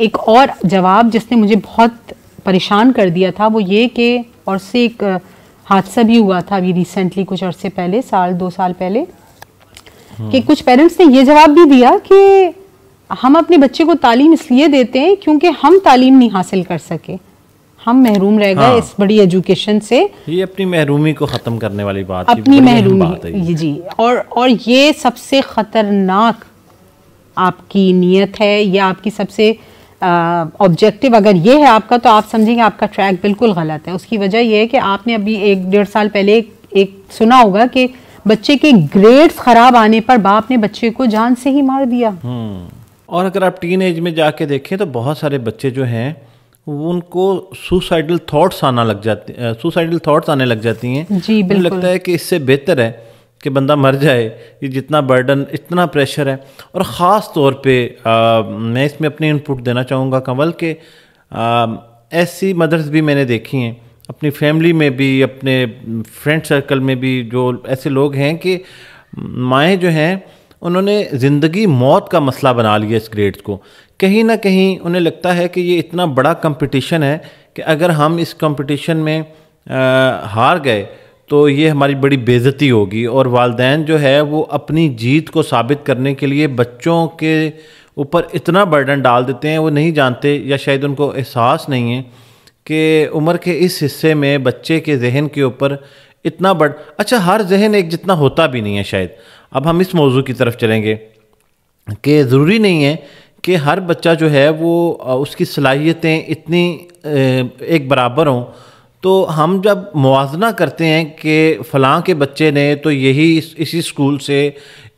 एक और जवाब जिसने मुझे बहुत परेशान कर दिया था वो ये कि और से एक हादसा भी हुआ था अभी रिसेंटली कुछ से पहले साल दो साल पहले हाँ। कि कुछ पेरेंट्स ने ये जवाब भी दिया कि हम अपने बच्चे को तालीम इसलिए देते हैं क्योंकि हम तालीम नहीं हासिल कर सके हम महरूम रह गए हाँ। इस बड़ी एजुकेशन से ये अपनी महरूमी को ख़त्म करने वाली बात अपनी महरूमी जी और और ये सबसे ख़तरनाक आपकी नीयत है या आपकी सबसे ऑब्जेक्टिव uh, अगर ये है आपका तो आप समझेंगे आपका ट्रैक बिल्कुल गलत है उसकी वजह यह है कि आपने अभी एक डेढ़ साल पहले एक, एक सुना होगा कि बच्चे के ग्रेड्स खराब आने पर बाप ने बच्चे को जान से ही मार दिया हम्म। और अगर आप टीन एज में जाके देखें तो बहुत सारे बच्चे जो हैं उनको सुसाइडल थॉट्स आना लग जाते सुसाइडल uh, थॉट्स आने लग जाती हैं जी बिल्कुल लगता है कि इससे बेहतर है कि बंदा मर जाए ये जितना बर्डन इतना प्रेशर है और ख़ास तौर पे आ, मैं इसमें अपनी इनपुट देना चाहूँगा कंवल के ऐसी मदर्स भी मैंने देखी हैं अपनी फैमिली में भी अपने फ्रेंड सर्कल में भी जो ऐसे लोग हैं कि माएँ जो हैं उन्होंने ज़िंदगी मौत का मसला बना लिया इस ग्रेड्स को कहीं ना कहीं उन्हें लगता है कि ये इतना बड़ा कंपटीशन है कि अगर हम इस कंपटीशन में आ, हार गए तो ये हमारी बड़ी बेज़ती होगी और वालदेन जो है वो अपनी जीत को साबित करने के लिए बच्चों के ऊपर इतना बर्डन डाल देते हैं वो नहीं जानते या शायद उनको एहसास नहीं है कि उम्र के इस हिस्से में बच्चे के जहन के ऊपर इतना बड़ अच्छा हर जहन एक जितना होता भी नहीं है शायद अब हम इस मौजू की तरफ चलेंगे कि ज़रूरी नहीं है कि हर बच्चा जो है वो उसकी सलाहियतें इतनी एक बराबर हों तो हम जब मुवजना करते हैं कि फ़लाँ के बच्चे ने तो यही इस, इसी स्कूल से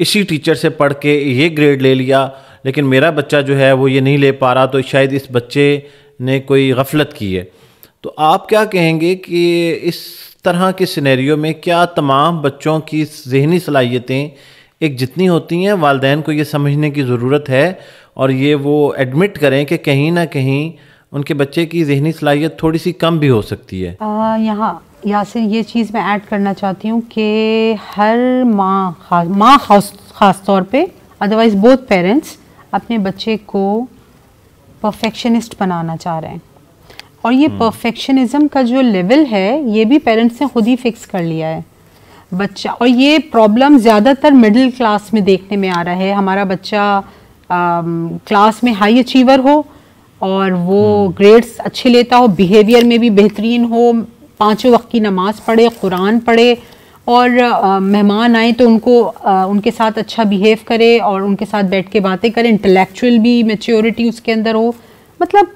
इसी टीचर से पढ़ के ये ग्रेड ले लिया लेकिन मेरा बच्चा जो है वो ये नहीं ले पा रहा तो शायद इस बच्चे ने कोई गफलत की है तो आप क्या कहेंगे कि इस तरह के सिनेरियो में क्या तमाम बच्चों की जहनी सलाहियतें एक जितनी होती हैं वालदेन को ये समझने की ज़रूरत है और ये वो एडमिट करें कि कहीं ना कहीं उनके बच्चे की जहनी सलाहियत थोड़ी सी कम भी हो सकती है यहाँ यासिर ये चीज़ मैं ऐड करना चाहती हूँ कि हर माँ खा, माँ खास खास तौर पे अदरवाइज़ बोथ पेरेंट्स अपने बच्चे को परफेक्शनिस्ट बनाना चाह रहे हैं और ये परफेक्शनिज्म हम्म। का जो लेवल है ये भी पेरेंट्स ने खुद ही फिक्स कर लिया है बच्चा और ये प्रॉब्लम ज़्यादातर मिडिल क्लास में देखने में आ रहा है हमारा बच्चा आ, क्लास में हाई अचीवर हो और वो ग्रेड्स हम्म। अच्छे लेता हो बिहेवियर में भी बेहतरीन हो पाँचों वक्त की नमाज़ पढ़े कुरान पढ़े और मेहमान आए तो उनको आ, उनके साथ अच्छा बिहेव करे और उनके साथ बैठ के बातें करें इंटेलेक्चुअल भी मेच्योरिटी उसके अंदर हो मतलब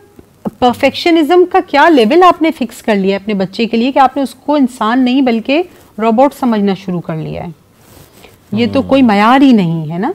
परफेक्शनिज्म का क्या लेवल आपने फिक्स कर लिया है अपने बच्चे के लिए कि आपने उसको इंसान नहीं बल्कि रोबोट समझना शुरू कर लिया है ये तो हम्म। कोई मैार ही नहीं है ना